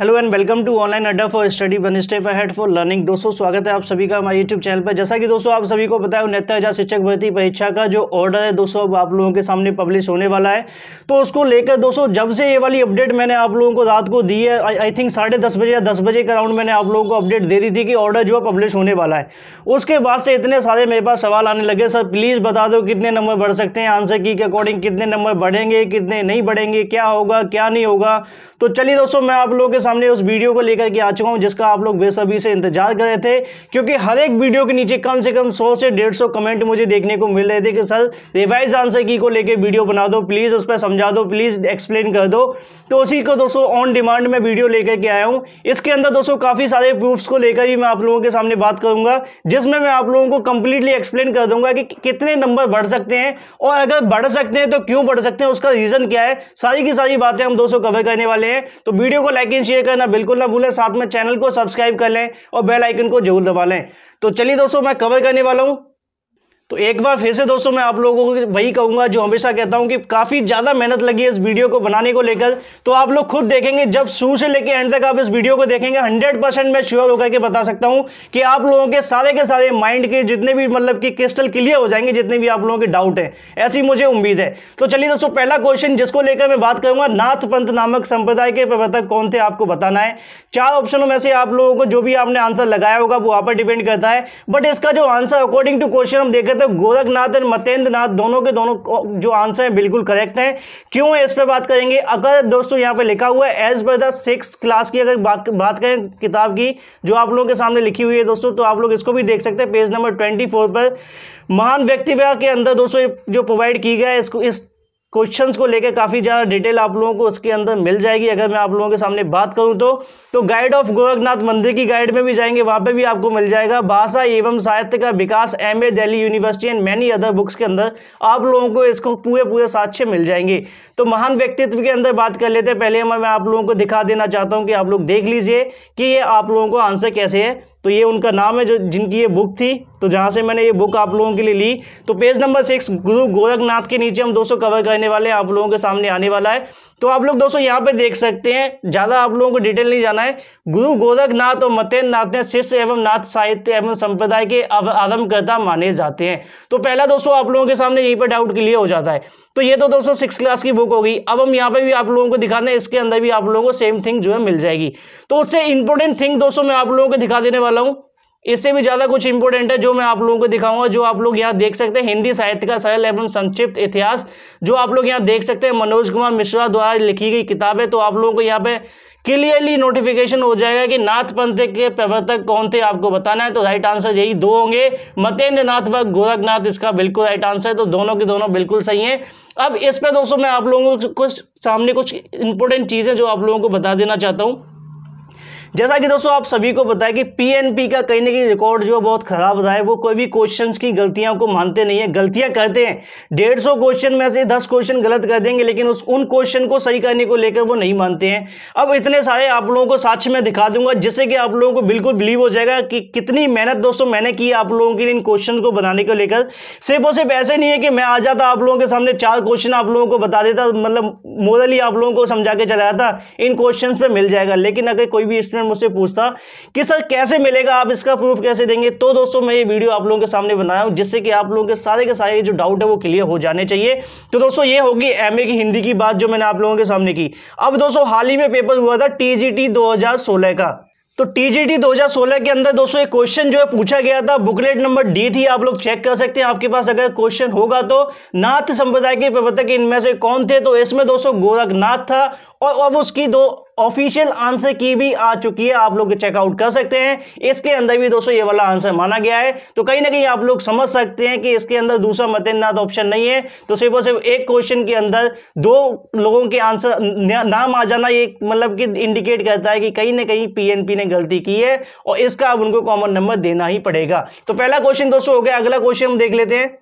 Hello and welcome to online Adda for study one step ahead for learning दोस्तों स्वागत है आप सभी का हमारे यूट्यूब चैनल पर जैसा कि दोस्तों आप सभी को पता है उनहत्तर हज़ार शिक्षक भर्ती परीक्षा का जो ऑर्डर है दोस्तों अब आप लोगों के सामने पब्लिश होने वाला है तो उसको लेकर दोस्तों जब से ये वाली अपडेट मैंने आप लोगों को रात को दी है आई थिंक साढ़े दस बजे या दस बजे के राउंड मैंने आप लोगों को अपडेट दे दी थी कि ऑर्डर जो है पब्लिश होने वाला है उसके बाद से इतने सारे मेरे पास सवाल आने लगे सर प्लीज़ बता दो कितने नंबर बढ़ सकते हैं आंसर की के अकॉर्डिंग कितने नंबर बढ़ेंगे कितने नहीं बढ़ेंगे क्या होगा क्या नहीं होगा तो चलिए दोस्तों मैं आप लोगों के सामने उस वीडियो को लेकर के आ चुका हूँ जिसका आप लोग बेसब्री से इंतजार कर रहे थे क्योंकि हर एक वीडियो के नीचे कम से कम सौ से डेढ़ कमेंट मुझे देखने को मिल रहे थे कि सर रिवाइज आंसर की को लेकर वीडियो बना दो प्लीज़ उस पर समझा दो प्लीज़ एक्सप्लेन कर दो तो उसी को दोस्तों ऑन डिमांड में वीडियो लेकर के आया हूँ इसके अंदर दोस्तों काफ़ी सारे प्रूफ्स को लेकर ही मैं आप लोगों के सामने बात करूँगा जिसमें मैं आप लोगों को कंप्लीटली एक्सप्लेन कर दूंगा कि कितने नंबर बढ़ सकते हैं और अगर बढ़ सकते हैं तो क्यों बढ़ सकते हैं उसका रीज़न क्या है सारी की सारी बातें हम दोस्तों कवर करने वाले हैं तो वीडियो को लाइक एंड शेयर शेयर करना बिल्कुल ना भूलें साथ में चैनल को सब्सक्राइब कर लें और बेल आइकन को जरूर दबा लें तो चलिए दोस्तों मैं कवर करने वाला हूँ तो एक बार फिर से दोस्तों मैं आप लोगों को वही कहूंगा जो हमेशा कहता हूं कि काफ़ी ज़्यादा मेहनत लगी है इस वीडियो को बनाने को लेकर तो आप लोग खुद देखेंगे जब शुरू से लेकर एंड तक आप इस वीडियो को देखेंगे हंड्रेड परसेंट मैं श्योर होकर के बता सकता हूं कि आप लोगों के सारे के सारे माइंड के जितने भी मतलब कि क्रिस्टल क्लियर हो जाएंगे जितने भी आप लोगों के डाउट हैं ऐसी मुझे उम्मीद है तो चलिए दोस्तों पहला क्वेश्चन जिसको लेकर मैं बात करूंगा नाथ पंथ नामक संप्रदाय के प्रवर्तक कौन थे आपको बताना है चार ऑप्शनों में से आप लोगों को जो भी आपने आंसर लगाया होगा वो आप पर डिपेंड करता है बट इसका जो आंसर अकॉर्डिंग टू क्वेश्चन हम देखें तो गोरखनाथ एंड मतेंद्र नाथ दोनों के दोनों जो आंसर है बिल्कुल करेक्ट हैं क्यों इस पर बात करेंगे अगर दोस्तों यहाँ पे लिखा हुआ है एज पर दिक्स क्लास की अगर बात करें किताब की जो आप लोगों के सामने लिखी हुई है दोस्तों तो आप लोग इसको भी देख सकते हैं पेज नंबर ट्वेंटी पर महान व्यक्ति के अंदर दोस्तों जो प्रोवाइड की गया है इसको इस क्वेश्चंस को लेकर काफ़ी ज़्यादा डिटेल आप लोगों को उसके अंदर मिल जाएगी अगर मैं आप लोगों के सामने बात करूं तो तो गाइड ऑफ गोरखनाथ मंदिर की गाइड में भी जाएंगे वहां पे भी आपको मिल जाएगा भाषा एवं साहित्य का विकास M A Delhi university and many other books के अंदर आप लोगों को इसको पूरे पूरे साक्ष्य मिल जाएंगे तो महान व्यक्तित्व के अंदर बात कर लेते हैं पहले मैं आप लोगों को दिखा देना चाहता हूँ कि आप लोग देख लीजिए कि ये आप लोगों को आंसर कैसे है तो ये उनका नाम है जो जिनकी ये बुक थी तो जहाँ से मैंने ये बुक आप लोगों के लिए ली तो पेज नंबर सिक्स गुरु गोरखनाथ के नीचे हम दोस्तों कवर करने वाले हैं आप लोगों के सामने आने वाला है तो आप लोग दोस्तों यहाँ पे देख सकते हैं ज़्यादा आप लोगों को डिटेल नहीं जाना है गुरु गोरखनाथ और मतेन्द्र नाथ ने शिष्य एवं नाथ साहित्य एवं संप्रदाय के आरम्भकर्ता माने जाते हैं तो पहला दोस्तों आप लोगों के सामने यहीं पर डाउट क्लियर हो जाता है तो ये तो दोस्तों सिक्स क्लास की बुक होगी अब हम यहाँ पे भी आप लोगों को दिखा दें इसके अंदर भी आप लोगों को सेम थिंग जो है मिल जाएगी तो उससे इंपॉर्टेंट थिंग दोस्तों मैं आप लोगों को दिखा देने वाला हूँ इससे भी ज़्यादा कुछ इंपॉर्टेंट है जो मैं आप लोगों को दिखाऊंगा जो आप लोग यहाँ देख सकते हैं हिंदी साहित्य का सरल एवं संक्षिप्त इतिहास जो आप लोग यहाँ देख सकते हैं मनोज कुमार मिश्रा द्वारा लिखी गई किताब है तो आप लोगों को यहाँ पे क्लियरली नोटिफिकेशन हो जाएगा कि नाथ पंथ के प्रवर्तक कौन थे आपको बताना है तो राइट आंसर यही दो होंगे मतेंद्र नाथ व गोरखनाथ इसका बिल्कुल राइट आंसर है तो दोनों के दोनों बिल्कुल सही हैं अब इस पर दोस्तों मैं आप लोगों को सामने कुछ इंपॉर्टेंट चीज़ें जो आप लोगों को बता देना चाहता हूँ जैसा कि दोस्तों आप सभी को बताया कि पीएनपी का कहीं ना कहीं रिकॉर्ड जो बहुत ख़राब रहा है वो कोई भी क्वेश्चन की गलतियां को मानते नहीं है गलतियां कहते हैं डेढ़ सौ क्वेश्चन में से दस क्वेश्चन गलत कर देंगे लेकिन उस उन क्वेश्चन को सही करने को लेकर वो नहीं मानते हैं अब इतने सारे आप लोगों को साक्ष्य में दिखा दूंगा जिससे कि आप लोगों को बिल्कुल बिलीव हो जाएगा कि कितनी मेहनत दोस्तों मैंने की आप लोगों के लिए इन क्वेश्चन को बनाने को लेकर सिर्फ और सिर्फ ऐसे नहीं है कि मैं आ जाता आप लोगों के सामने चार क्वेश्चन आप लोगों को बता देता मतलब मोरली आप लोगों को समझा के चला जाता इन क्वेश्चन पर मिल जाएगा लेकिन अगर कोई भी स्टूडेंट स्टूडेंट मुझसे पूछता कि सर कैसे मिलेगा आप इसका प्रूफ कैसे देंगे तो दोस्तों मैं ये वीडियो आप लोगों के सामने बनाया हूँ जिससे कि आप लोगों के सारे के सारे जो डाउट है वो क्लियर हो जाने चाहिए तो दोस्तों ये होगी एम की हिंदी की बात जो मैंने आप लोगों के सामने की अब दोस्तों हाल ही में पेपर हुआ था टी जी का तो TGT 2016 के अंदर दोस्तों एक क्वेश्चन जो है पूछा गया था बुकलेट नंबर डी थी आप लोग चेक कर सकते हैं आपके पास अगर क्वेश्चन होगा तो नाथ संप्रदाय के प्रवर्तक इनमें से कौन थे तो इसमें दोस्तों गोरखनाथ था और अब उसकी दो ऑफिशियल आंसर की भी आ चुकी है आप लोग चेकआउट कर सकते हैं इसके अंदर भी दोस्तों ये वाला आंसर माना गया है तो कहीं ना कहीं आप लोग समझ सकते हैं कि इसके अंदर दूसरा मतेंद्रनाथ ऑप्शन नहीं है तो सिर्फ और सिर्फ एक क्वेश्चन के अंदर दो लोगों के आंसर नाम आ जाना ये मतलब कि इंडिकेट करता है कि कहीं ना कहीं पीएनपी ने गलती की है और इसका अब उनको कॉमन नंबर देना ही पड़ेगा तो पहला क्वेश्चन दोस्तों हो गया अगला क्वेश्चन हम देख लेते हैं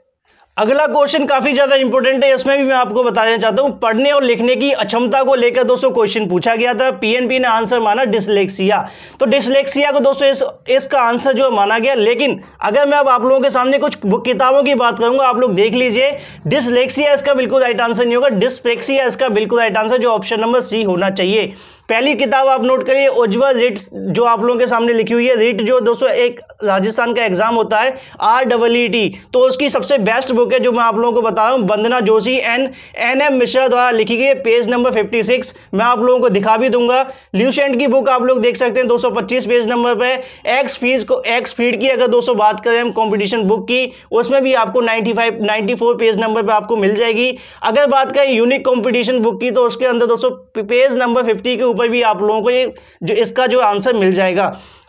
अगला क्वेश्चन काफी ज्यादा इंपॉर्टेंट है इसमें भी मैं आपको बताना चाहता हूं पढ़ने और लिखने की अक्षमता को लेकर दोस्तों क्वेश्चन पूछा गया था पीएनपी ने आंसर माना डिसलेक्सिया तो डिसलेक्सिया को दोस्तों इस इसका आंसर जो माना गया लेकिन अगर मैं अब आप लोगों के सामने कुछ किताबों की बात करूंगा आप लोग देख लीजिए डिसलेक्सिया इसका बिल्कुल राइट आंसर नहीं होगा डिस्पेक्सिया इसका बिल्कुल राइट आंसर जो ऑप्शन नंबर सी होना चाहिए पहली किताब आप नोट करिए उज्वल रिट जो आप लोगों के सामने लिखी हुई है रिट जो दोस्तों एक राजस्थान का एग्जाम होता है आर डबल ई टी तो उसकी सबसे बेस्ट बुक है जो मैं आप लोगों को बता रहा हूँ Bandana Joshi N N M Mishra द्वारा लिखी गई है पेज नंबर फिफ्टी सिक्स मैं आप लोगों को दिखा भी दूंगा ल्यूशेंट की बुक आप लोग देख सकते हैं दो सौ पच्चीस पेज नंबर पर एक्स फीस को एक्स फीड की अगर दोस्तों बात करें हम कॉम्पिटिशन बुक की उसमें भी आपको ninety five ninety four page number पर आपको मिल जाएगी अगर बात करें यूनिक कॉम्पिटिशन बुक की तो उसके अंदर दोस्तों पेज नंबर फिफ्टी के ऊपर भी आप लोगों को ये जो इसका जो आंसर मिल जाएगा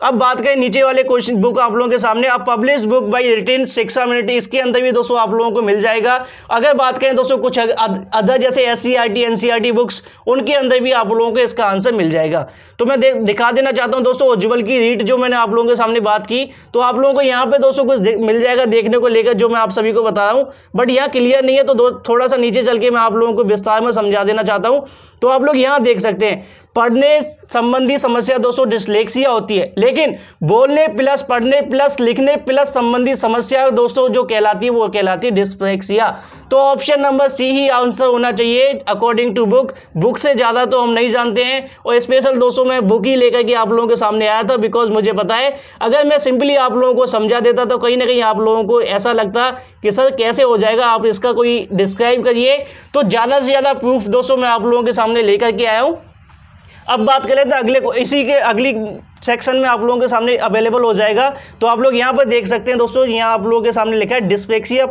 अब बात करें नीचे वाले क्वेश्चन बुक आप लोगों के सामने अब पब्लिश बुक बाई रिटेन शिक्षा मिनट इसके अंदर भी दोस्तों आप लोगों को मिल जाएगा अगर बात करें दोस्तों कुछ अदर जैसे एस सी बुक्स उनके अंदर भी आप लोगों को इसका आंसर मिल जाएगा तो मैं दिखा देना चाहता हूँ दोस्तों उज्ज्वल की रीट जो मैंने आप लोगों के सामने बात की तो आप लोगों को यहाँ पे दोस्तों कुछ मिल जाएगा देखने को लेकर जो मैं आप सभी को बता रहा हूँ बट यहाँ क्लियर नहीं है तो थोड़ा सा नीचे चल के मैं आप लोगों को विस्तार में समझा देना चाहता हूँ तो आप लोग यहाँ देख सकते हैं पढ़ने संबंधी समस्या दोस्तों डिस्लेक्सिया होती है लेकिन बोलने प्लस पढ़ने प्लस लिखने प्लस संबंधी समस्या दोस्तों जो कहलाती है वो कहलाती है डिस्लेक्सिया तो ऑप्शन नंबर सी ही आंसर होना चाहिए अकॉर्डिंग टू बुक बुक से ज़्यादा तो हम नहीं जानते हैं और स्पेशल दोस्तों मैं बुक ही लेकर के आप लोगों के सामने आया था बिकॉज मुझे पता है अगर मैं सिंपली आप लोगों को समझा देता तो कहीं ना कहीं आप लोगों को ऐसा लगता कि सर कैसे हो जाएगा आप इसका कोई डिस्क्राइब करिए तो ज़्यादा से ज़्यादा प्रूफ दोस्तों मैं आप लोगों के सामने लेकर के आया हूँ अब बात कर लेते हैं तो अगले को इसी के अगली सेक्शन में आप लोगों के सामने अवेलेबल हो जाएगा तो आप लोग यहाँ पर देख सकते हैं दोस्तों यहाँ आप लोगों के सामने लिखा है डिस्पेक्सिया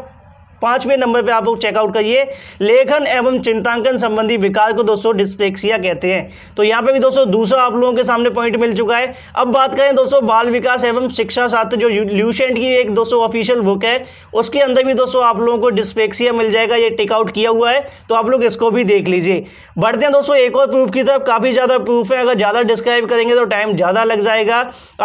पांचवें नंबर पे आप लोग चेकआउट करिए लेखन एवं चिंतांकन संबंधी विकार को दोस्तों डिस्पेक्सिया कहते हैं तो यहाँ पे भी दोस्तों दूसरा आप लोगों के सामने पॉइंट मिल चुका है अब बात करें दोस्तों बाल विकास एवं शिक्षा साथ जो ल्यूशेंट की एक दोस्तों ऑफिशियल बुक है उसके अंदर भी दोस्तों आप लोगों को डिस्पेक्सिया मिल जाएगा ये टेकआउट किया हुआ है तो आप लोग इसको भी देख लीजिए बढ़ते हैं दोस्तों एक और प्रूफ की तरफ काफ़ी ज़्यादा प्रूफ है अगर ज़्यादा डिस्क्राइब करेंगे तो टाइम ज़्यादा लग जाएगा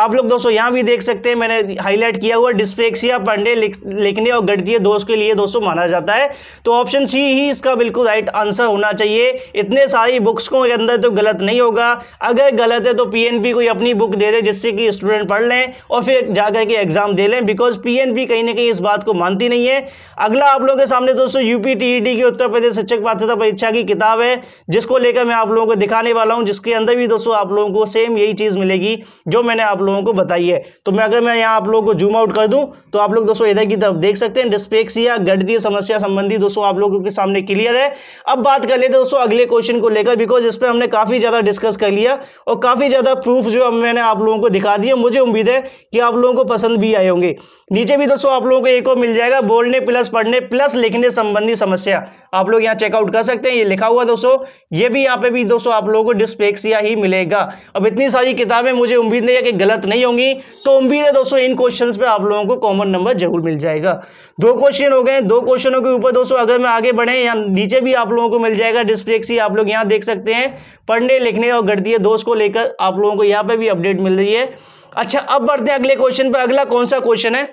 आप लोग दोस्तों यहाँ भी देख सकते हैं मैंने हाईलाइट किया हुआ डिस्पेक्सिया पढ़ने लिखने और गणतीय दोस्त के लिए दोस्तों माना जाता है तो ऑप्शन सी ही इसका बिल्कुल राइट आंसर होना चाहिए इतने सारी बुक्स को अंदर तो गलत नहीं होगा अगर गलत है तो पी कोई अपनी बुक दे दे जिससे कि स्टूडेंट पढ़ लें और फिर जाकर के एग्जाम दे लें बिकॉज पी कहीं ना कहीं इस बात को मानती नहीं है अगला आप लोगों के सामने दोस्तों यूपी टीईटी e की उत्तर प्रदेश शिक्षक पात्रता परीक्षा की किताब है जिसको लेकर मैं आप लोगों को दिखाने वाला हूँ जिसके अंदर भी दोस्तों आप लोगों को सेम यही चीज़ मिलेगी जो मैंने आप लोगों को बताई है तो मैं अगर मैं यहाँ आप लोगों को जूम आउट कर दूँ तो आप लोग दोस्तों इधर की तरफ देख सकते हैं डिस्पेक्सिया गणितीय समस्या संबंधी दोस्तों आप लोगों के सामने क्लियर है अब बात कर लेते दोस्तों अगले क्वेश्चन को लेकर बिकॉज इस पर हमने काफ़ी ज़्यादा डिस्कस कर लिया और काफ़ी ज़्यादा प्रूफ जो मैंने आप लोगों को दिखा दिया मुझे उम्मीद है कि आप लोगों को पसंद भी आए होंगे नीचे भी दोस्तों आप लोगों को एक और मिल जाएगा बोलने प्लस पढ़ने प्लस लिखने संबंधी समस्या आप लोग यहाँ चेकआउट कर सकते हैं ये लिखा हुआ दोस्तों ये भी यहाँ पे भी दोस्तों आप लोगों को डिस्प्लेक्सिया ही मिलेगा अब इतनी सारी किताबें मुझे उम्मीद नहीं है कि गलत नहीं होंगी तो उम्मीद है दोस्तों इन क्वेश्चन पे आप लोगों को कॉमन नंबर जरूर मिल जाएगा दो क्वेश्चन हो गए दो क्वेश्चनों के ऊपर दोस्तों अगर मैं आगे बढ़े या नीचे भी आप लोगों को मिल जाएगा डिस्प्लेक्सिया आप लोग यहाँ देख सकते हैं पढ़ने लिखने और गणतीय दोष को लेकर आप लोगों को यहाँ पे भी अपडेट मिल रही है अच्छा अब बढ़ते हैं अगले क्वेश्चन पर अगला कौन सा क्वेश्चन है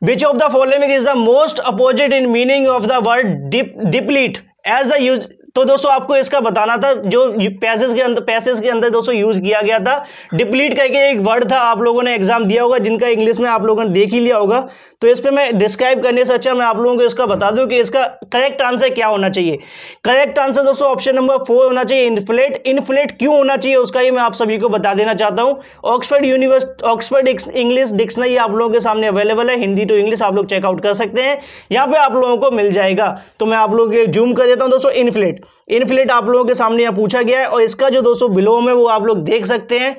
Which of the following is the most opposite in meaning of the word deep, deplete? As the use, तो दोस्तों आपको इसका बताना था जो पैसेज के अंदर पैसेज के अंदर दोस्तों यूज किया गया था डिप्लीट करके एक वर्ड था आप लोगों ने एग्जाम दिया होगा जिनका इंग्लिश में आप लोगों ने देख ही लिया होगा तो इस पर मैं डिस्क्राइब करने से अच्छा मैं आप लोगों को इसका बता दूं कि इसका करेक्ट आंसर क्या होना चाहिए करेक्ट आंसर दोस्तों ऑप्शन नंबर फोर होना चाहिए इन्फ्लेट इन्फ्लेट क्यों होना चाहिए उसका ही मैं आप सभी को बता देना चाहता हूँ Oxford universe Oxford English dictionary आप लोगों के सामने अवेलेबल है हिंदी टू इंग्लिश आप लोग चेकआउट कर सकते हैं यहाँ पे आप लोगों को मिल जाएगा तो मैं आप लोगों के जूम कर देता हूँ दोस्तों इन्फ्लेट इनफ्लेट आप लोगों के सामने यहाँ पूछा गया है और इसका जो दोस्तों विलोम है वो आप लोग देख सकते हैं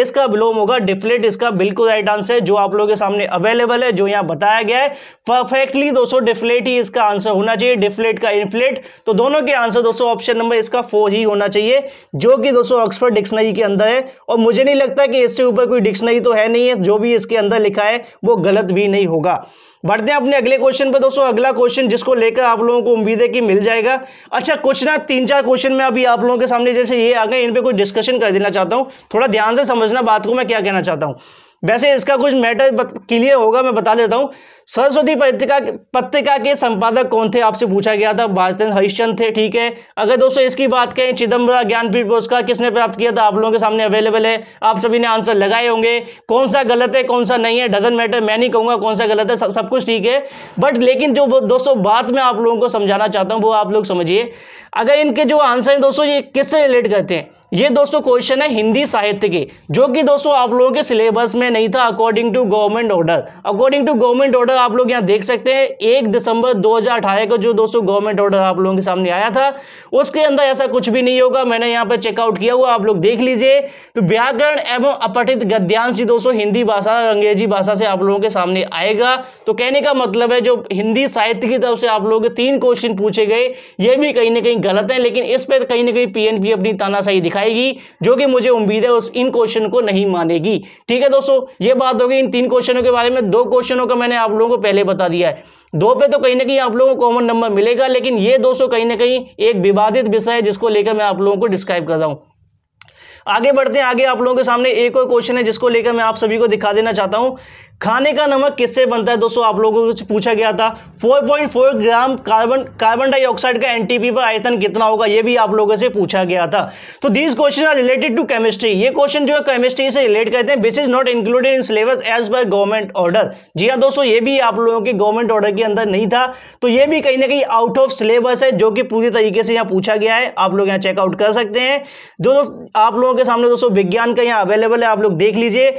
इसका विलोम होगा डिफ्लेट इसका बिल्कुल राइट आंसर है जो आप लोगों के सामने अवेलेबल है जो यहाँ बताया गया है परफेक्टली दोस्तों डिफ्लेट ही इसका आंसर होना चाहिए डिफ्लेट का इनफ्लेट तो दोनों के आंसर दोस्तों ऑप्शन नंबर इसका फोर ही होना चाहिए जो कि दोस्तों ऑक्सफर्ड डिक्शनरी के अंदर है और मुझे नहीं लगता कि इससे ऊपर कोई डिक्शनरी तो है नहीं है जो भी इसके अंदर लिखा है वो गलत भी नहीं होगा बढ़ते हैं अपने अगले क्वेश्चन पर दोस्तों अगला क्वेश्चन जिसको लेकर आप लोगों को उम्मीद है कि मिल जाएगा अच्छा कुछ ना तीन चार क्वेश्चन में अभी आप लोगों के सामने जैसे ये आ गए इन पर कुछ डिस्कशन कर देना चाहता हूँ थोड़ा ध्यान से समझना बात को मैं क्या कहना चाहता हूँ वैसे इसका कुछ मैटर क्लियर होगा मैं बता देता हूँ सरस्वती पत्रिका पत्रिका के संपादक कौन थे आपसे पूछा गया था भारतेंद्र हरिश्चंद थे ठीक है अगर दोस्तों इसकी बात करें चिदम्बरा ज्ञानपीठ पुरस्कार किसने प्राप्त किया था आप लोगों के सामने अवेलेबल है आप सभी ने आंसर लगाए होंगे कौन सा गलत है कौन सा नहीं है डजेंट मैटर मैं नहीं कहूँगा कौन सा गलत है सब, सब कुछ ठीक है बट लेकिन जो दोस्तों बात मैं आप लोगों को समझाना चाहता हूँ वो आप लोग समझिए अगर इनके जो आंसर हैं दोस्तों ये किससे रिलेट करते हैं ये दोस्तों क्वेश्चन है हिंदी साहित्य के जो कि दोस्तों आप लोगों के सिलेबस में नहीं था according to government order according to government order आप लोग यहां देख सकते हैं एक दिसंबर दो को जो दोस्तों गवर्नमेंट ऑर्डर आप लोगों के सामने आया था उसके अंदर ऐसा कुछ भी नहीं होगा मैंने यहाँ पर चेकआउट किया हुआ आप लोग देख लीजिए तो व्याकरण एवं अपठित गद्यांश दोस्तों हिंदी भाषा अंग्रेजी भाषा से आप लोगों के सामने आएगा तो कहने का मतलब है जो हिंदी साहित्य की तरफ से आप लोगों के तीन क्वेश्चन पूछे गए ये भी कहीं ना कहीं गलत है लेकिन इस पर कहीं ना कहीं पी अपनी तानाशाही दिखाई आएगी जो कि मुझे उम्मीद है उस इन क्वेश्चन को नहीं मानेगी ठीक है दोस्तों ये बात होगी इन तीन क्वेश्चनों के बारे में दो क्वेश्चनों का मैंने आप लोगों को पहले बता दिया है दो पे तो कहीं ना कहीं आप लोगों को कॉमन नंबर मिलेगा लेकिन ये दोस्तों कहीं ना कहीं एक विवादित विषय है जिसको लेकर मैं आप लोगों को डिस्क्राइब कर रहा हूँ आगे बढ़ते हैं आगे आप लोगों के सामने एक और क्वेश्चन है जिसको लेकर मैं आप सभी को दिखा देना चाहता हूं खाने का नमक किससे बनता है दोस्तों आप लोगों को पूछा गया था 4.4 ग्राम कार्बन कार्बन डाइऑक्साइड का एनटीपी पर आयतन कितना होगा ये भी आप लोगों से पूछा गया था तो this question are related to chemistry ये क्वेश्चन जो है केमिस्ट्री से रिलेट करते हैं which is not included in syllabus as per government order जी हाँ दोस्तों ये भी आप लोगों के गवर्नमेंट ऑर्डर के अंदर नहीं था तो ये भी कहीं ना कहीं आउट ऑफ सिलेबस है जो कि पूरी तरीके से यहाँ पूछा गया है आप लोग यहाँ चेकआउट कर सकते हैं जो आप लोगों के सामने दोस्तों विज्ञान का यहाँ अवेलेबल है आप लोग देख लीजिए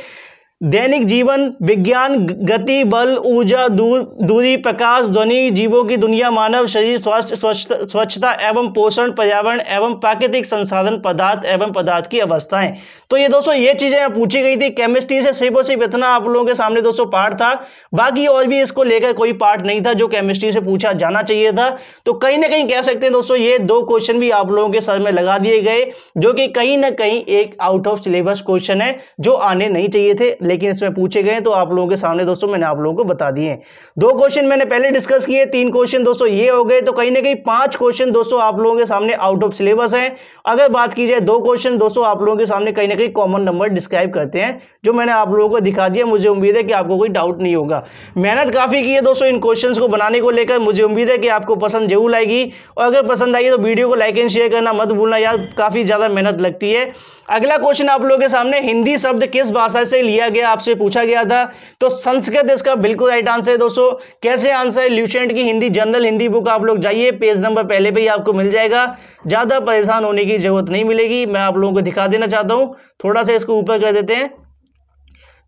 दैनिक जीवन विज्ञान गति बल ऊर्जा दूर दूरी प्रकाश ध्वनि जीवों की दुनिया मानव शरीर स्वास्थ्य स्वच्छता स्वच्छता एवं पोषण पर्यावरण एवं प्राकृतिक संसाधन पदार्थ एवं पदार्थ की अवस्थाएं तो ये दोस्तों ये चीज़ें पूछी गई थी केमिस्ट्री से सिर्फ और सिर्फ इतना आप लोगों के सामने दोस्तों पार्ट था बाकी और भी इसको लेकर कोई पार्ट नहीं था जो केमिस्ट्री से पूछा जाना चाहिए था तो कहीं ना कहीं कह सकते हैं दोस्तों ये दो क्वेश्चन भी आप लोगों के सर में लगा दिए गए जो कि कहीं ना कहीं एक आउट ऑफ सिलेबस क्वेश्चन है जो आने नहीं चाहिए थे लेकिन इसमें पूछे गए तो आप लोगों के सामने दोस्तों मैंने आप लोगों को बता दिए दो क्वेश्चन मैंने पहले डिस्कस किए तीन क्वेश्चन दोस्तों ये हो गए तो कहीं ना कहीं पांच क्वेश्चन दोस्तों आप लोगों के सामने आउट ऑफ सिलेबस है अगर बात की जाए दो क्वेश्चन दोस्तों आप लोगों के सामने कहीं ना कहीं कॉमन नंबर डिस्क्राइब करते हैं जो मैंने आप लोगों को दिखा दिया मुझे उम्मीद है कि आपको कोई डाउट नहीं होगा मेहनत काफ़ी की है दोस्तों इन क्वेश्चन को बनाने को लेकर मुझे उम्मीद है कि आपको पसंद जरूर आएगी और अगर पसंद आई तो वीडियो को लाइक एंड शेयर करना मत भूलना यार काफ़ी ज़्यादा मेहनत लगती है अगला क्वेश्चन आप लोगों के सामने हिंदी शब्द किस भाषा से लिया गया आपसे पूछा गया था तो संस्कृत इसका बिल्कुल राइट आंसर है दोस्तों कैसे आंसर है ल्यूशेंट की हिंदी जनरल हिंदी बुक आप लोग जाइए पेज नंबर पहले पर ही आपको मिल जाएगा ज़्यादा परेशान होने की जरूरत नहीं मिलेगी मैं आप लोगों को दिखा देना चाहता हूँ थोड़ा सा इसको ऊपर कर देते हैं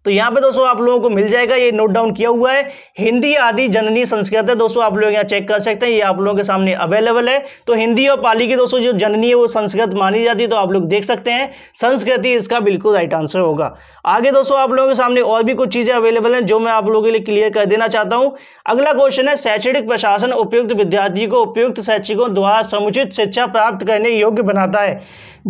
तो यहां पे दोस्तों आप लोगों को मिल जाएगा ये नोट डाउन किया हुआ है हिंदी आदि जननी संस्कृत है दोस्तों आप लोग यहाँ चेक कर सकते हैं ये आप लोगों के सामने अवेलेबल है तो हिंदी और पाली की दोस्तों जो जननी है वो संस्कृत मानी जाती है तो आप लोग देख सकते हैं संस्कृति इसका बिल्कुल राइट आंसर होगा आगे दोस्तों आप लोगों के सामने और भी कुछ चीज़ें अवेलेबल है जो मैं आप लोगों के लिए क्लियर कर देना चाहता हूँ अगला क्वेश्चन है शैक्षणिक प्रशासन उपयुक्त विद्यार्थी को उपयुक्त शैक्षिकों द्वारा समुचित शिक्षा प्राप्त करने योग्य बनाता है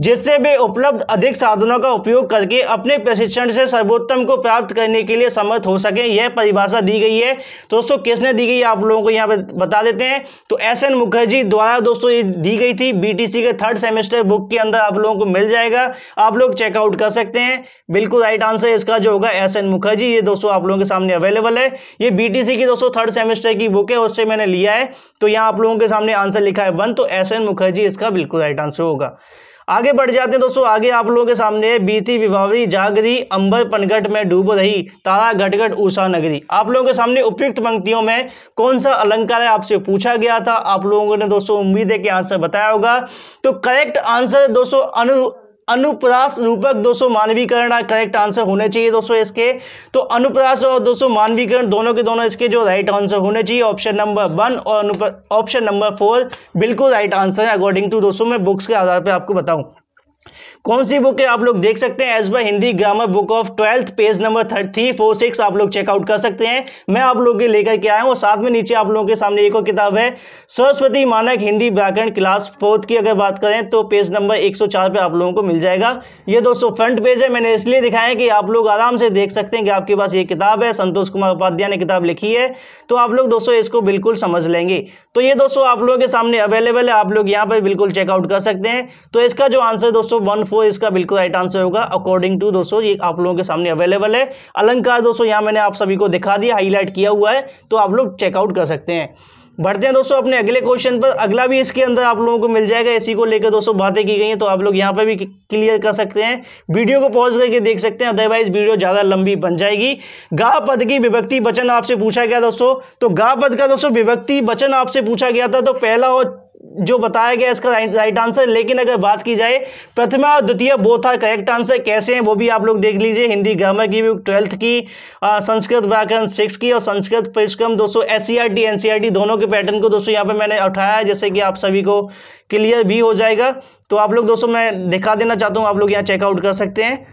जिससे वे उपलब्ध अधिक साधनों का उपयोग करके अपने प्रशिक्षण से सर्वोत्तम को प्राप्त करने के लिए समर्थ हो सके यह परिभाषा दी गई है तो दोस्तों किसने दी गई आप लोगों को यहाँ पे बता देते हैं तो एस एन मुखर्जी द्वारा दोस्तों ये दी गई थी बीटीसी के थर्ड सेमेस्टर बुक के अंदर आप लोगों को मिल जाएगा आप लोग चेकआउट कर सकते हैं बिल्कुल राइट आंसर इसका जो होगा एस एन मुखर्जी ये दोस्तों आप लोगों के सामने अवेलेबल है ये बीटीसी की दोस्तों थर्ड सेमेस्टर की बुक है उससे मैंने लिया है तो यहाँ आप लोगों के सामने आंसर लिखा है वन तो एस एन मुखर्जी इसका बिल्कुल राइट आंसर होगा आगे बढ़ जाते हैं दोस्तों आगे आप लोगों के सामने बीती विभावरी जागरी अंबर पनगट में डूब रही तारा गटगट उषा नगरी आप लोगों के सामने उपयुक्त पंक्तियों में कौन सा अलंकार है आपसे पूछा गया था आप लोगों ने दोस्तों उम्मीद है कि आंसर बताया होगा तो करेक्ट आंसर दोस्तों अनु अनुप्रास रूपक दोस्तों मानवीकरण करेक्ट आंसर होने चाहिए दोस्तों इसके तो अनुप्रास और दोस्तों मानवीकरण दोनों के दोनों इसके जो राइट आंसर होने चाहिए ऑप्शन नंबर वन और ऑप्शन नंबर फोर बिल्कुल राइट आंसर है अकॉर्डिंग टू दोस्तों मैं बुक्स के आधार पर आपको बताऊँ कौन सी बुक है आप लोग देख सकते हैं as by Hindi grammar book of twelfth page number thirty four six आप लोग चेकआउट कर सकते हैं मैं आप लोग के लेकर के आया हूँ साथ में नीचे आप लोगों के सामने एक और किताब है सरस्वती मानक हिंदी व्याकरण क्लास फोर्थ की अगर बात करें तो पेज नंबर एक सौ चार पे आप लोगों को मिल जाएगा ये दोस्तों फ्रंट पेज है मैंने इसलिए दिखाया कि आप लोग आराम से देख सकते हैं कि आपके पास ये किताब है संतोष कुमार उपाध्याय ने किताब लिखी है तो आप लोग दोस्तों इसको बिल्कुल समझ लेंगे तो ये दोस्तों आप लोगों के सामने अवेलेबल है आप लोग यहाँ पर बिल्कुल चेकआउट कर सकते हैं तो इसका जो आंसर दोस्तों वन दोस्तों इसका बिल्कुल राइट आंसर होगा अकॉर्डिंग टू दोस्तों ये आप लोगों के सामने अवेलेबल है अलंकार दोस्तों यहाँ मैंने आप सभी को दिखा दिया हाईलाइट किया हुआ है तो आप लोग चेकआउट कर सकते हैं बढ़ते हैं दोस्तों अपने अगले क्वेश्चन पर अगला भी इसके अंदर आप लोगों को मिल जाएगा इसी को लेकर दोस्तों बातें की गई हैं तो आप लोग यहाँ पर भी क्लियर कर सकते हैं वीडियो को पॉज करके देख सकते हैं अदरवाइज वीडियो ज़्यादा लंबी बन जाएगी गा पद की विभक्ति वचन आपसे पूछा गया दोस्तों तो गा पद का दोस्तों विभक्ति वचन आपसे पूछा गया था तो पहला और जो बताया गया इसका राइट आंसर लेकिन अगर बात की जाए प्रथमा और द्वितीय बोथ आर करेक्ट आंसर कैसे हैं वो भी आप लोग देख लीजिए हिंदी ग्रामर की ट्वेल्थ की संस्कृत व्याकरण सिक्स की और संस्कृत परिश्रम दोस्तों S C R R e T T N C e दोनों के पैटर्न को दोस्तों यहाँ पर मैंने उठाया है जैसे कि आप सभी को क्लियर भी हो जाएगा तो आप लोग दोस्तों मैं दिखा देना चाहता हूँ आप लोग यहाँ चेकआउट कर सकते हैं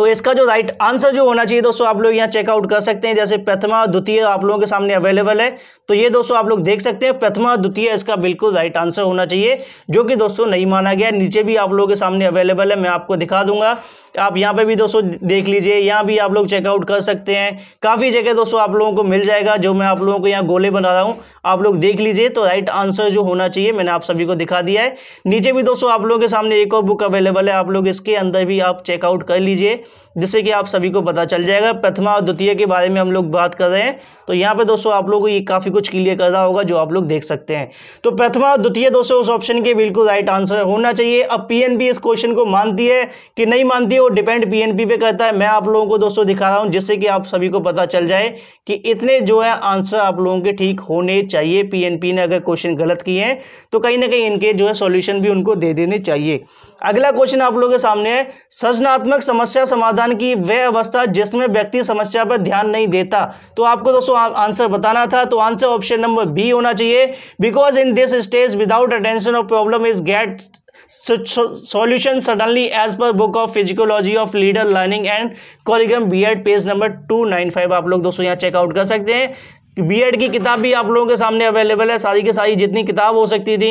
तो इसका जो राइट आंसर जो होना चाहिए दोस्तों आप लोग यहाँ चेकआउट कर सकते हैं जैसे प्रथमा द्वितीय आप लोगों के सामने अवेलेबल है तो ये दोस्तों आप लोग देख सकते हैं प्रथमा द्वितीय इसका बिल्कुल राइट आंसर होना चाहिए जो कि दोस्तों नहीं माना गया नीचे भी आप लोगों के सामने अवेलेबल है मैं आपको दिखा दूंगा आप यहाँ पे भी दोस्तों देख लीजिए यहाँ भी आप लोग चेकआउट कर सकते हैं काफ़ी जगह दोस्तों आप लोगों को मिल जाएगा जो मैं आप लोगों को यहाँ गोले बना रहा हूँ आप लोग देख लीजिए तो राइट आंसर जो होना चाहिए मैंने आप सभी को दिखा दिया है नीचे भी दोस्तों आप लोगों के सामने एक और बुक अवेलेबल है आप लोग इसके अंदर भी आप चेकआउट कर लीजिए जिससे कि आप सभी को पता चल जाएगा प्रथमा और द्वितीय के बारे में हम लोग बात कर रहे हैं तो यहाँ पे दोस्तों आप लोगों को ये काफ़ी कुछ क्लियर कर रहा होगा जो आप लोग देख सकते हैं तो प्रथमा और द्वितीय दोस्तों उस ऑप्शन के बिल्कुल राइट आंसर होना चाहिए अब पी इस क्वेश्चन को मानती है कि नहीं मानती है वो डिपेंड पी पे करता है मैं आप लोगों को दोस्तों दिखा रहा हूँ जिससे कि आप सभी को पता चल जाए कि इतने जो है आंसर आप लोगों के ठीक होने चाहिए पी ने अगर क्वेश्चन गलत किए हैं तो कहीं ना कहीं इनके जो है सोल्यूशन भी उनको दे देने चाहिए अगला क्वेश्चन आप लोगों के सामने है सृजनात्मक समस्या समाधान की वह अवस्था जिसमें व्यक्ति समस्या पर ध्यान नहीं देता तो आपको दोस्तों आंसर बताना था तो आंसर ऑप्शन नंबर बी होना चाहिए because in this stage without attention of problem is get solution suddenly as per book of psychology of leader learning and curriculum B Ed page number two nine five आप लोग दोस्तों यहाँ checkout कर सकते हैं BEd की किताब भी आप लोगों के सामने अवेलेबल है सारी की सारी जितनी किताब हो सकती थी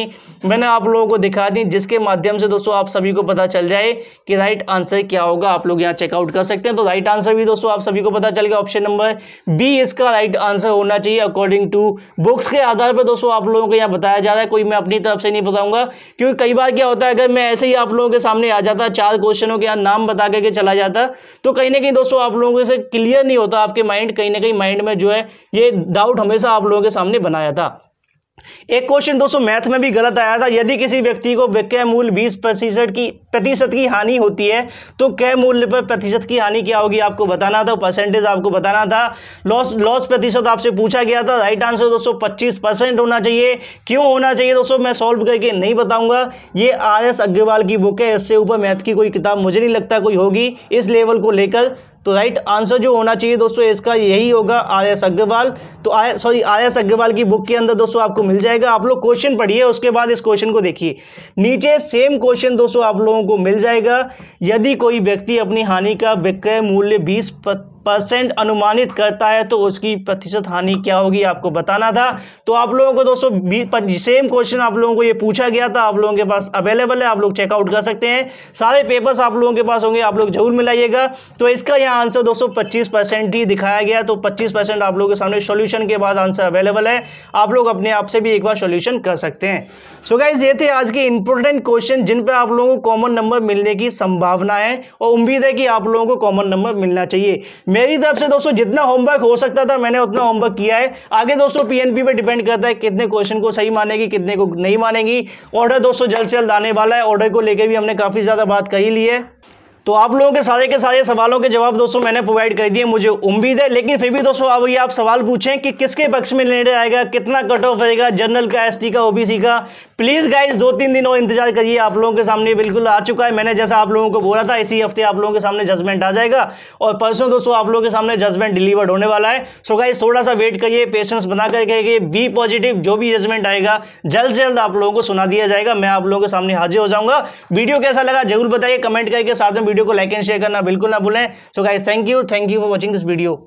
मैंने आप लोगों को दिखा दी जिसके माध्यम से दोस्तों आप सभी को पता चल जाए कि राइट आंसर क्या होगा आप लोग यहाँ चेकआउट कर सकते हैं तो राइट आंसर भी दोस्तों आप सभी को पता चल गया ऑप्शन नंबर बी इसका राइट आंसर होना चाहिए अकॉर्डिंग टू बुक्स के आधार पर दोस्तों आप लोगों को यहाँ बताया जा रहा है कोई मैं अपनी तरफ से नहीं बताऊंगा क्योंकि कई बार क्या होता है अगर मैं ऐसे ही आप लोगों के सामने आ जाता चार क्वेश्चनों के यहाँ नाम बता करके चला जाता तो कहीं ना कहीं दोस्तों आप लोगों से क्लियर नहीं होता आपके माइंड कहीं ना कहीं माइंड में जो है ये डाउट हमेशा आप लोगों के सामने बनाया था एक क्वेश्चन दोस्तों मैथ में भी गलत आया था यदि किसी व्यक्ति को कै मूल बीस प्रतिशत की प्रतिशत की हानि होती है तो कै मूल्य पर प्रतिशत की हानि क्या होगी आपको बताना था परसेंटेज आपको बताना था लॉस लॉस प्रतिशत आपसे पूछा गया था राइट आंसर दोस्तों पच्चीस परसेंट होना चाहिए क्यों होना चाहिए दोस्तों मैं सॉल्व करके नहीं बताऊंगा ये आर एस अग्रवाल की बुक है इससे ऊपर मैथ की कोई किताब मुझे नहीं लगता कोई होगी इस लेवल को लेकर तो राइट आंसर जो होना चाहिए दोस्तों इसका यही होगा आर एस अग्रवाल तो I sorry R S Agarwal की बुक के अंदर दोस्तों आपको मिल जाएगा आप लोग क्वेश्चन पढ़िए उसके बाद इस क्वेश्चन को देखिए नीचे सेम क्वेश्चन दोस्तों आप लोगों को मिल जाएगा यदि कोई व्यक्ति अपनी हानि का विक्रय मूल्य बीस परसेंट अनुमानित करता है तो उसकी प्रतिशत हानि क्या होगी आपको बताना था तो आप लोगों को दोस्तों सेम क्वेश्चन आप लोगों को ये पूछा गया था आप लोगों के पास अवेलेबल है आप लोग चेकआउट कर सकते हैं सारे पेपर्स आप लोगों के पास होंगे आप लोग जरूर मिलाइएगा तो इसका यहाँ आंसर दोस्तों पच्चीस ही दिखाया गया तो पच्चीस आप लोगों के सामने सोल्यूशन के बाद आंसर अवेलेबल है आप लोग अपने आप से भी एक बार सोल्यूशन कर सकते हैं सो so गाइज ये थे आज के इंपॉर्टेंट क्वेश्चन जिन पर आप लोगों को कॉमन नंबर मिलने की संभावना है और उम्मीद है कि आप लोगों को कॉमन नंबर मिलना चाहिए मेरी तरफ से दोस्तों जितना होमवर्क हो सकता था मैंने उतना होमवर्क किया है आगे दोस्तों पीएनपी पे डिपेंड करता है कितने क्वेश्चन को सही मानेगी कितने को नहीं मानेगी ऑर्डर दोस्तों जल्द से जल्द आने वाला है ऑर्डर को लेकर भी हमने काफ़ी ज़्यादा बात कही ली है तो आप लोगों के सारे के सारे सवालों के जवाब दोस्तों मैंने प्रोवाइड कर दिए मुझे उम्मीद है लेकिन फिर भी दोस्तों अब ये आप सवाल पूछें कि किसके पक्ष में निर्णय आएगा कितना कट ऑफ रहेगा जनरल का एसटी का ओबीसी का प्लीज़ गाइज दो तीन दिन और इंतजार करिए आप लोगों के सामने बिल्कुल आ चुका है मैंने जैसा आप लोगों को बोला था इसी हफ्ते आप लोगों के सामने जजमेंट आ जाएगा और परसों दोस्तों आप लोगों के सामने जजमेंट डिलीवर्ड होने वाला है सो गाइज थोड़ा सा वेट करिए पेशेंस बना करके बी पॉजिटिव जो भी जजमेंट आएगा जल्द से जल्द आप लोगों को सुना दिया जाएगा मैं आप लोगों के सामने हाजिर हो जाऊंगा वीडियो कैसा लगा जरूर बताइए कमेंट करके साथ में वीडियो को लाइक एंड शेयर करना बिल्कुल ना भूलें so guys thank you thank you for watching this video